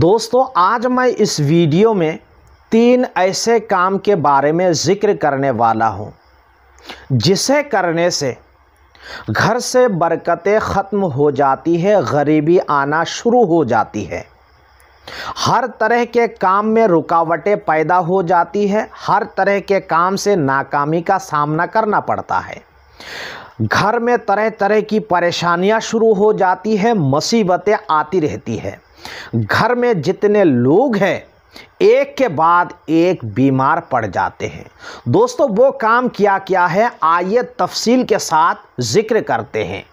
दोस्तों आज मैं इस वीडियो में तीन ऐसे काम के बारे में ज़िक्र करने वाला हूँ जिसे करने से घर से बरकतें ख़त्म हो जाती है गरीबी आना शुरू हो जाती है हर तरह के काम में रुकावटें पैदा हो जाती है हर तरह के काम से नाकामी का सामना करना पड़ता है घर में तरह तरह की परेशानियां शुरू हो जाती है मुसीबतें आती रहती है घर में जितने लोग हैं एक के बाद एक बीमार पड़ जाते हैं दोस्तों वो काम किया क्या है आइए तफसील के साथ जिक्र करते हैं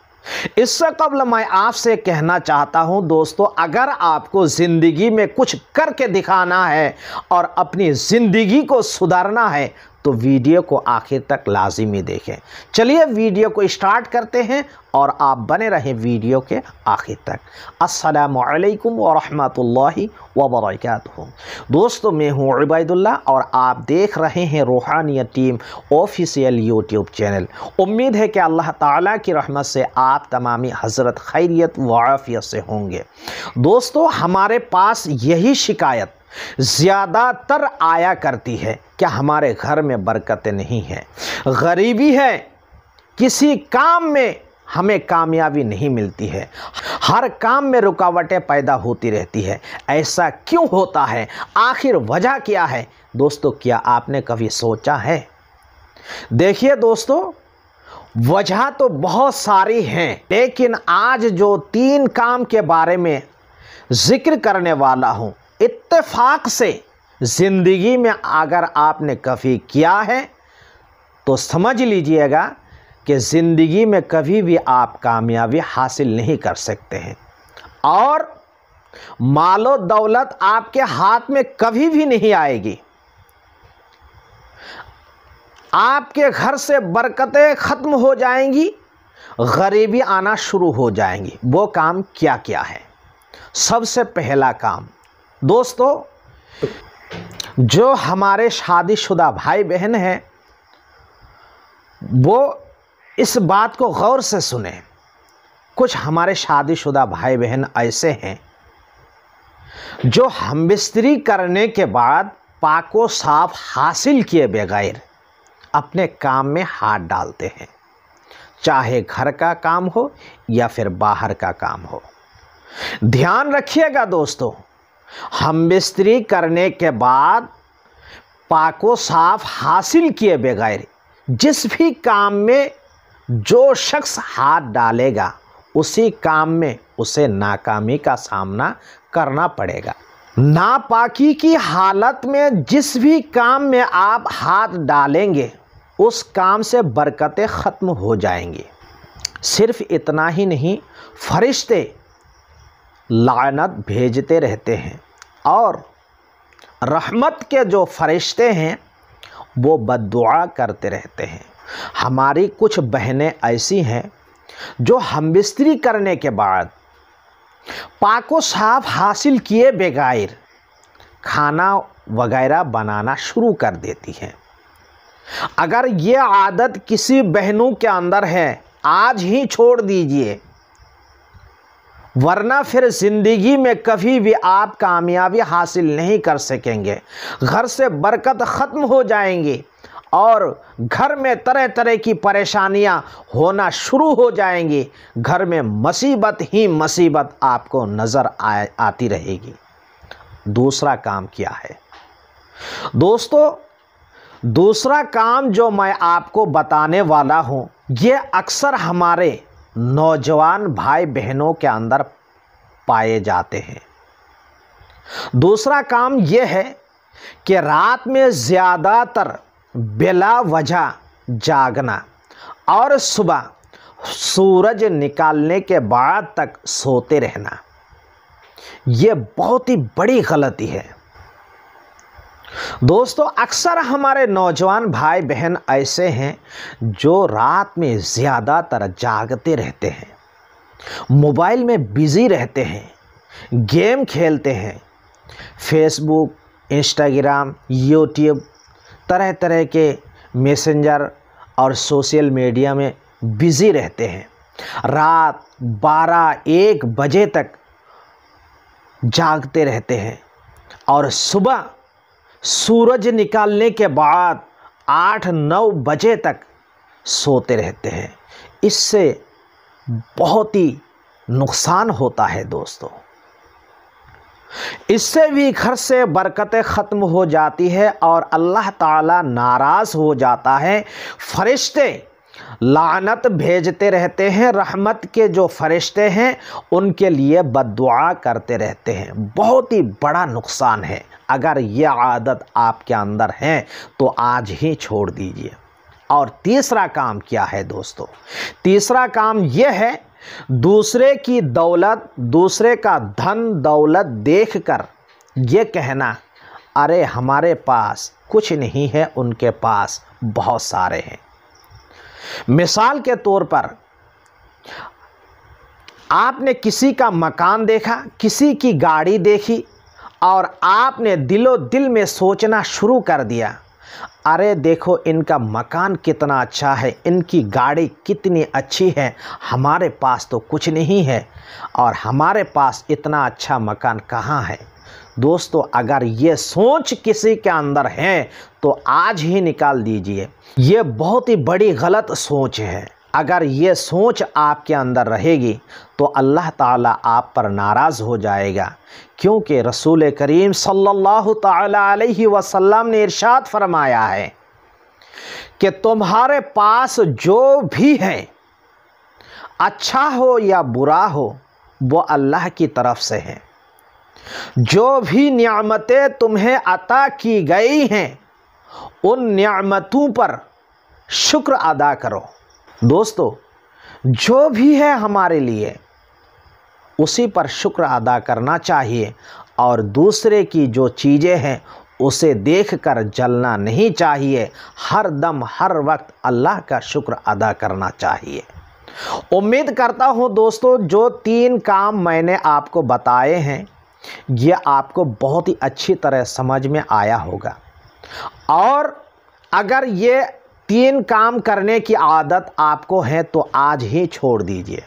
इससे कबल मैं आपसे कहना चाहता हूं दोस्तों अगर आपको ज़िंदगी में कुछ करके दिखाना है और अपनी ज़िंदगी को सुधारना है तो वीडियो को आखिर तक लाजिमी देखें चलिए वीडियो को स्टार्ट करते हैं और आप बने रहें वीडियो के आखिर तक असलकम वरहमल वबरक दोस्तों मैं हूँ अबैदुल्ला और आप देख रहे हैं रूहानी टीम ऑफिशियल यूट्यूब चैनल उम्मीद है कि अल्लाह ताला की रहमत से आप तमामी हज़रत खैरियत वाफ़ियत से होंगे दोस्तों हमारे पास यही शिकायत ज़्यादातर आया करती है क्या हमारे घर में बरकतें नहीं हैं गरीबी है किसी काम में हमें कामयाबी नहीं मिलती है हर काम में रुकावटें पैदा होती रहती है ऐसा क्यों होता है आखिर वजह क्या है दोस्तों क्या आपने कभी सोचा है देखिए दोस्तों वजह तो बहुत सारी हैं लेकिन आज जो तीन काम के बारे में जिक्र करने वाला हूँ इत्तेफाक से ज़िंदगी में अगर आपने कभी किया है तो समझ लीजिएगा कि ज़िंदगी में कभी भी आप कामयाबी हासिल नहीं कर सकते हैं और मालो दौलत आपके हाथ में कभी भी नहीं आएगी आपके घर से बरकतें ख़त्म हो जाएंगी गरीबी आना शुरू हो जाएंगी वो काम क्या क्या है सबसे पहला काम दोस्तों जो हमारे शादीशुदा भाई बहन हैं वो इस बात को गौर से सुने कुछ हमारे शादीशुदा भाई बहन ऐसे हैं जो हम बिस्तरी करने के बाद पाको साफ हासिल किए बगैर अपने काम में हाथ डालते हैं चाहे घर का काम हो या फिर बाहर का काम हो ध्यान रखिएगा दोस्तों हम बिस्तरी करने के बाद पाको साफ हासिल किए बगैर जिस भी काम में जो शख्स हाथ डालेगा उसी काम में उसे नाकामी का सामना करना पड़ेगा नापाकी की हालत में जिस भी काम में आप हाथ डालेंगे उस काम से बरकतें ख़त्म हो जाएंगी सिर्फ इतना ही नहीं फरिश्ते लानत भेजते रहते हैं और रहमत के जो फरिश्ते हैं वो बदुआ करते रहते हैं हमारी कुछ बहनें ऐसी हैं जो हम बिस्तरी करने के बाद पाको साफ हासिल किए बगैर खाना वगैरह बनाना शुरू कर देती हैं अगर ये आदत किसी बहनों के अंदर है आज ही छोड़ दीजिए वरना फिर ज़िंदगी में कभी भी आप कामयाबी हासिल नहीं कर सकेंगे घर से बरकत ख़त्म हो जाएंगी और घर में तरह तरह की परेशानियां होना शुरू हो जाएंगी घर में मसीबत ही मसीबत आपको नज़र आती रहेगी दूसरा काम क्या है दोस्तों दूसरा काम जो मैं आपको बताने वाला हूं ये अक्सर हमारे नौजवान भाई बहनों के अंदर पाए जाते हैं दूसरा काम यह है कि रात में ज़्यादातर बेला वजह जागना और सुबह सूरज निकालने के बाद तक सोते रहना ये बहुत ही बड़ी गलती है दोस्तों अक्सर हमारे नौजवान भाई बहन ऐसे हैं जो रात में ज़्यादातर जागते रहते हैं मोबाइल में बिज़ी रहते हैं गेम खेलते हैं फेसबुक इंस्टाग्राम यूट्यूब तरह तरह के मैसेंजर और सोशल मीडिया में बिज़ी रहते हैं रात 12 एक बजे तक जागते रहते हैं और सुबह सूरज निकालने के बाद आठ नौ बजे तक सोते रहते हैं इससे बहुत ही नुकसान होता है दोस्तों इससे भी घर से बरकतें ख़त्म हो जाती है और अल्लाह ताला नाराज़ हो जाता है फरिश्ते लानत भेजते रहते हैं रहमत के जो फरिश्ते हैं उनके लिए बदुआ करते रहते हैं बहुत ही बड़ा नुकसान है अगर ये आदत आपके अंदर है तो आज ही छोड़ दीजिए और तीसरा काम क्या है दोस्तों तीसरा काम यह है दूसरे की दौलत दूसरे का धन दौलत देखकर ये कहना अरे हमारे पास कुछ नहीं है उनके पास बहुत सारे हैं मिसाल के तौर पर आपने किसी का मकान देखा किसी की गाड़ी देखी और आपने दिलो दिल में सोचना शुरू कर दिया अरे देखो इनका मकान कितना अच्छा है इनकी गाड़ी कितनी अच्छी है हमारे पास तो कुछ नहीं है और हमारे पास इतना अच्छा मकान कहाँ है दोस्तों अगर ये सोच किसी के अंदर है तो आज ही निकाल दीजिए ये बहुत ही बड़ी गलत सोच है अगर ये सोच आपके अंदर रहेगी तो अल्लाह ताला आप पर नाराज़ हो जाएगा क्योंकि रसूल करीम सल्लल्लाहु अलैहि वसल्लम ने इरशाद फरमाया है कि तुम्हारे पास जो भी है अच्छा हो या बुरा हो वो अल्लाह की तरफ से है जो भी नियामतें तुम्हें अता की गई हैं उन नियामतों पर शुक्र अदा करो दोस्तों जो भी है हमारे लिए उसी पर शुक्र अदा करना चाहिए और दूसरे की जो चीज़ें हैं उसे देखकर जलना नहीं चाहिए हर दम हर वक्त अल्लाह का शुक्र अदा करना चाहिए उम्मीद करता हूँ दोस्तों जो तीन काम मैंने आपको बताए हैं ये आपको बहुत ही अच्छी तरह समझ में आया होगा और अगर ये तीन काम करने की आदत आपको है तो आज ही छोड़ दीजिए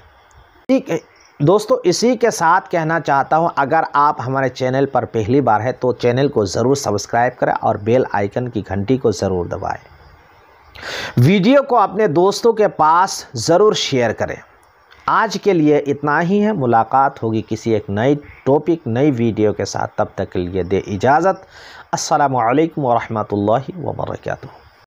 ठीक है दोस्तों इसी के साथ कहना चाहता हूँ अगर आप हमारे चैनल पर पहली बार है तो चैनल को ज़रूर सब्सक्राइब करें और बेल आइकन की घंटी को ज़रूर दबाएं वीडियो को अपने दोस्तों के पास ज़रूर शेयर करें आज के लिए इतना ही है मुलाकात होगी किसी एक नई टॉपिक नई वीडियो के साथ तब तक के लिए दे इजाज़त असलकम वरहमल वर्का